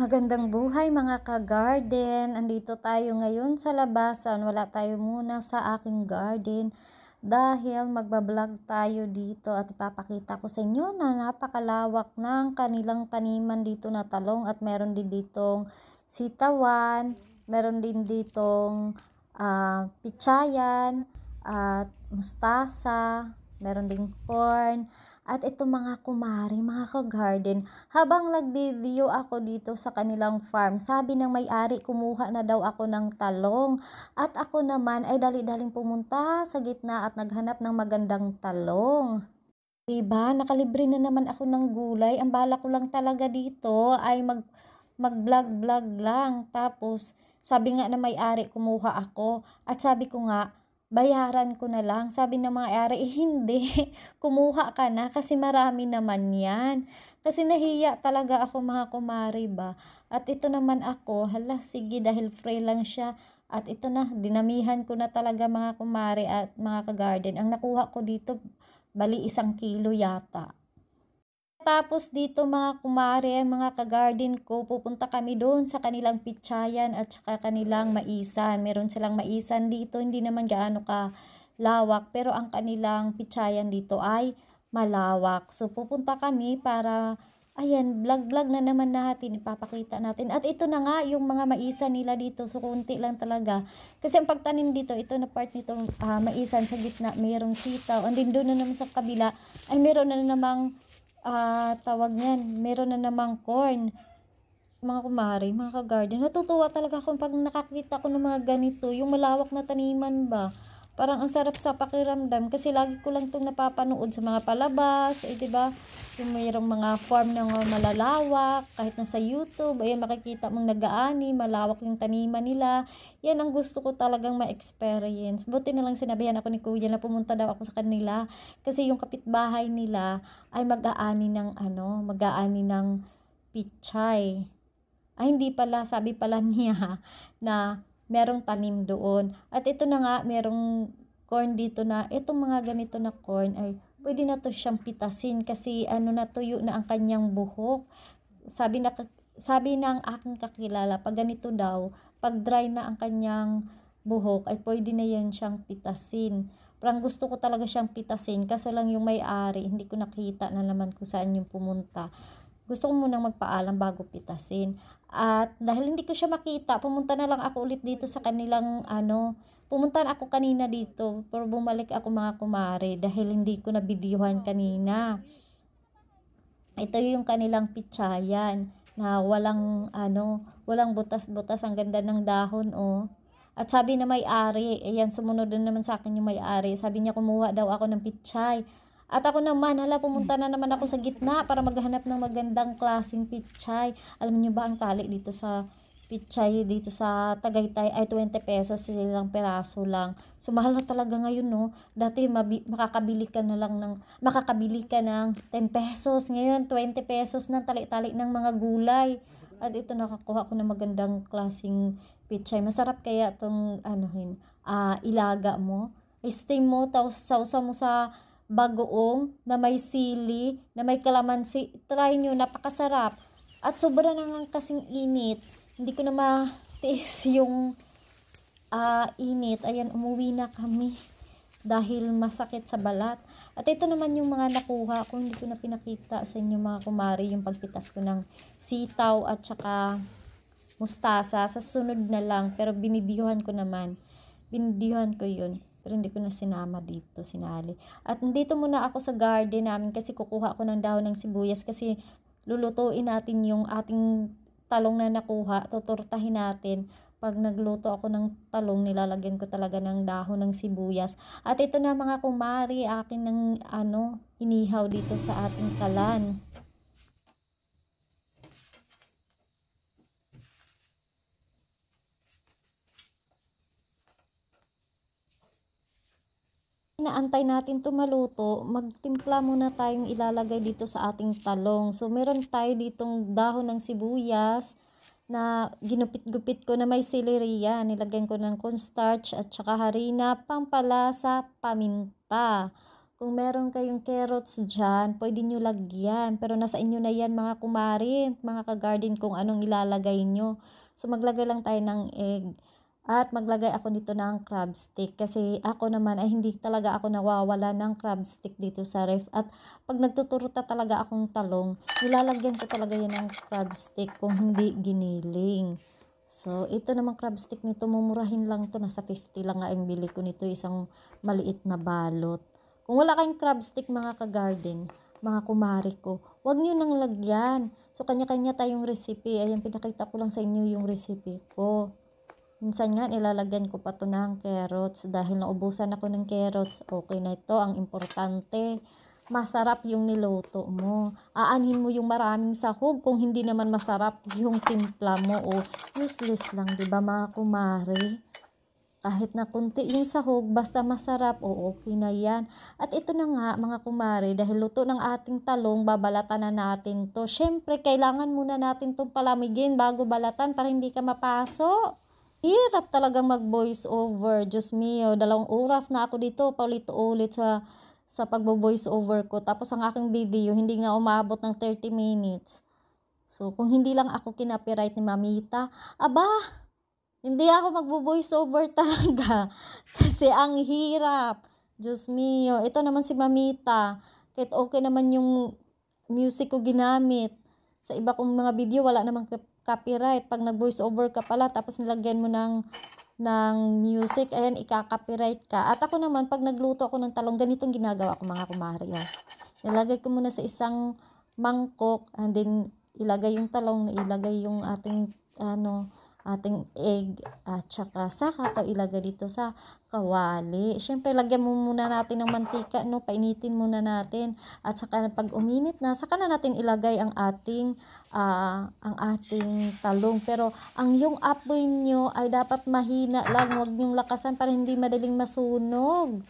Magandang buhay mga ka-garden. Andito tayo ngayon sa labasan. Wala tayo muna sa aking garden dahil magbablog tayo dito at ipapakita ko sa inyo na napakalawak ng kanilang taniman dito na talong at meron din ditong sitawan, meron din ditong uh, pitsayan at mustasa, meron ding corn, at itong mga kumari, mga ka-garden, habang nag-video ako dito sa kanilang farm, sabi ng may-ari kumuha na daw ako ng talong at ako naman ay dali-daling pumunta sa gitna at naghanap ng magandang talong. Diba, nakalibre na naman ako ng gulay. Ang bala ko lang talaga dito ay mag mag-vlog-vlog lang. Tapos, sabi nga na may-ari, kumuha ako. At sabi ko nga, bayaran ko na lang. Sabi ng mga ari, eh, hindi, kumuha ka na kasi marami naman yan. Kasi nahiya talaga ako mga kumari ba. At ito naman ako, hala sige dahil free lang siya. At ito na, dinamihan ko na talaga mga kumari at mga kagarden. Ang nakuha ko dito, bali isang kilo yata. Tapos dito mga kumare, mga kagarden ko, pupunta kami doon sa kanilang pitsayan at saka kanilang maisan. Meron silang maisan dito, hindi naman gaano ka lawak, pero ang kanilang pitsayan dito ay malawak. So pupunta kami para, ayan, vlog-vlog na naman natin, ipapakita natin. At ito na nga yung mga maisan nila dito, so kunti lang talaga. Kasi ang pagtanim dito, ito na part nitong uh, maisan sa gitna, mayroong sitaw. And then doon na naman sa kabila, ay meron na namang uh, tawag niyan, meron na namang corn. Mga kumari, mga kagarden, natutuwa talaga ako pag nakakita ko ng mga ganito, yung malawak na taniman ba. Parang ang sarap sa pakiramdam kasi lagi ko lang itong napapanood sa mga palabas. Eh, ba diba? Yung mayroong mga farm na malalawak, kahit na sa YouTube. Ayan, makikita mong nagaani, malawak yung taniman nila. Yan ang gusto ko talagang ma-experience. Buti na lang sinabihan ako ni Kuya na pumunta daw ako sa kanila. Kasi yung kapitbahay nila ay mag-aani ng ano, mag-aani ng pichay. Ay, ah, hindi pala, sabi pala niya na merong tanim doon. At ito na nga, merong corn dito na, itong mga ganito na corn ay pwede na to siyang pitasin kasi ano na tuyo na ang kanyang buhok. Sabi na sabi ng aking kakilala, pag ganito daw, pag dry na ang kanyang buhok, ay pwede na yan siyang pitasin. Parang gusto ko talaga siyang pitasin, kaso lang yung may-ari, hindi ko nakita na naman kung saan yung pumunta. Gusto ko munang magpaalam bago pitasin. At dahil hindi ko siya makita, pumunta na lang ako ulit dito sa kanilang ano, pumunta na ako kanina dito, pero bumalik ako mga kumare dahil hindi ko na videohan kanina. Ito yung kanilang pitsayan na walang ano, walang butas-butas, ang ganda ng dahon oh. At sabi na may-ari, ayan sumunod din naman sa akin yung may-ari, sabi niya kumuha daw ako ng pitsay. At ako naman, hala, pumunta na naman ako sa gitna para maghanap ng magandang klaseng pichay. Alam niyo ba ang tali dito sa pichay dito sa Tagaytay ay 20 pesos silang peraso lang. So mahal na talaga ngayon no. Dati makakabili ka na lang ng makakabili ka ng 10 pesos, ngayon 20 pesos ng tali-tali ng mga gulay. At ito nakakuha ko ng magandang klasing pichay. Masarap kaya tong ano hin, uh, ah, ilaga mo. I-steam mo, tapos sausa mo sa bagoong na may sili, na may kalamansi. Try nyo, napakasarap. At sobra na nga kasing init. Hindi ko na matiis yung uh, init. Ayan, umuwi na kami dahil masakit sa balat. At ito naman yung mga nakuha ko. Hindi ko na pinakita sa inyo mga kumari yung pagpitas ko ng sitaw at saka mustasa. Sa sunod na lang. Pero binidiyuhan ko naman. Binidiyuhan ko yun. Pero hindi ko na sinama dito, sinali. At dito muna ako sa garden namin kasi kukuha ako ng dahon ng sibuyas kasi lulutuin natin yung ating talong na nakuha, tuturtahin natin. Pag nagluto ako ng talong, nilalagyan ko talaga ng dahon ng sibuyas. At ito na mga kumari, akin ng ano, inihaw dito sa ating kalan. inaantay natin to maluto, magtimpla muna tayong ilalagay dito sa ating talong. So, meron tayo ditong dahon ng sibuyas na ginupit-gupit ko na may celery Nilagyan ko ng cornstarch at saka harina, pampalasa, paminta. Kung meron kayong carrots dyan, pwede nyo lagyan. Pero nasa inyo na yan mga kumarin, mga kagarden kung anong ilalagay nyo. So maglagay lang tayo ng egg. At maglagay ako dito ng crab stick kasi ako naman ay hindi talaga ako nawawala ng crab stick dito sa ref. At pag nagtuturuta talaga akong talong, nilalagyan ko talaga yan ng crab stick kung hindi giniling. So, ito naman crab stick nito, mumurahin lang to Nasa 50 lang nga ang bili ko nito, isang maliit na balot. Kung wala kayong crab stick mga ka-garden, mga kumari ko. wag nyo nang lagyan. So, kanya-kanya tayong recipe. Ayan, pinakita ko lang sa inyo yung recipe ko. Minsan nga ilalagyan ko pa to ng carrots dahil naubusan ako ng carrots. Okay na ito, ang importante. Masarap yung niluto mo. Aanhin mo yung maraming sahog kung hindi naman masarap yung timpla mo o useless lang, 'di ba mga kumare? Kahit na kunti yung sahog, basta masarap, o okay na yan. At ito na nga mga kumare, dahil luto ng ating talong, babalatan na natin to. Siyempre, kailangan muna natin itong palamigin bago balatan para hindi ka mapaso hirap talagang mag-voice over. Diyos mio, dalawang oras na ako dito paulit-ulit sa sa pagbo-voice over ko. Tapos ang aking video, hindi nga umabot ng 30 minutes. So, kung hindi lang ako kinapiright ni Mamita, aba, hindi ako magbo-voice over talaga. Kasi ang hirap. Diyos mio, ito naman si Mamita. Kahit okay naman yung music ko ginamit. Sa iba kong mga video, wala namang copyright. Pag nag-voice over ka pala, tapos nilagyan mo ng, ng music, ayan, ika-copyright ka. At ako naman, pag nagluto ako ng talong, ganitong ginagawa ko mga kumari. Yan. Nilagay ko muna sa isang mangkok, and then ilagay yung talong, ilagay yung ating, ano, ating egg at saka saka ko ilagay dito sa kawali. Siyempre, lagyan mo muna natin ng mantika, no? Painitin muna natin. At saka pag uminit na, saka na natin ilagay ang ating uh, ang ating talong. Pero ang yung apoy nyo ay dapat mahina lang. Huwag nyong lakasan para hindi madaling masunog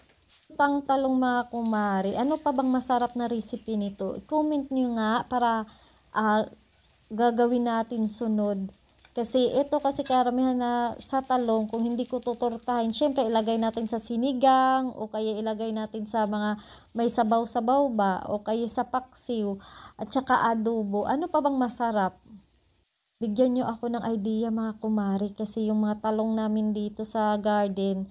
tang talong mga kumari. Ano pa bang masarap na recipe nito? I Comment nyo nga para uh, gagawin natin sunod kasi ito kasi karamihan na sa talong, kung hindi ko tutortahin, syempre ilagay natin sa sinigang o kaya ilagay natin sa mga may sabaw-sabaw ba o kaya sa paksiw at saka adobo. Ano pa bang masarap? Bigyan nyo ako ng idea mga kumari kasi yung mga talong namin dito sa garden,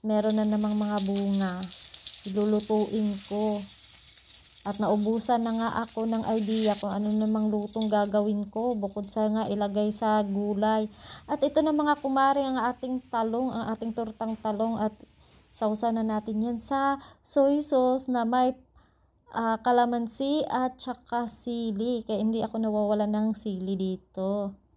meron na namang mga bunga. Lulutuin ko. At naubusan na nga ako ng idea kung ano namang lutong gagawin ko bukod sa nga ilagay sa gulay. At ito na mga kumari ang ating talong, ang ating tortang talong at sausaw na natin yan sa soy sauce na may uh, kalamansi at saka sili. Kaya hindi ako nawawala ng sili dito.